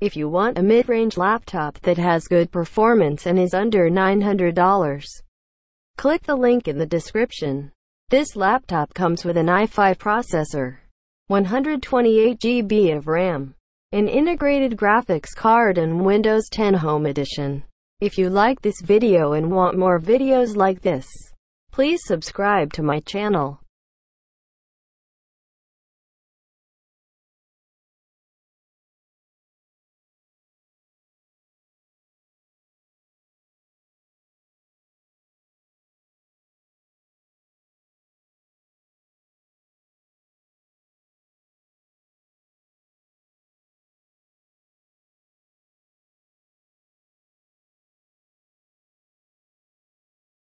If you want a mid-range laptop that has good performance and is under $900, click the link in the description. This laptop comes with an i5 processor, 128 GB of RAM, an integrated graphics card and Windows 10 Home Edition. If you like this video and want more videos like this, please subscribe to my channel.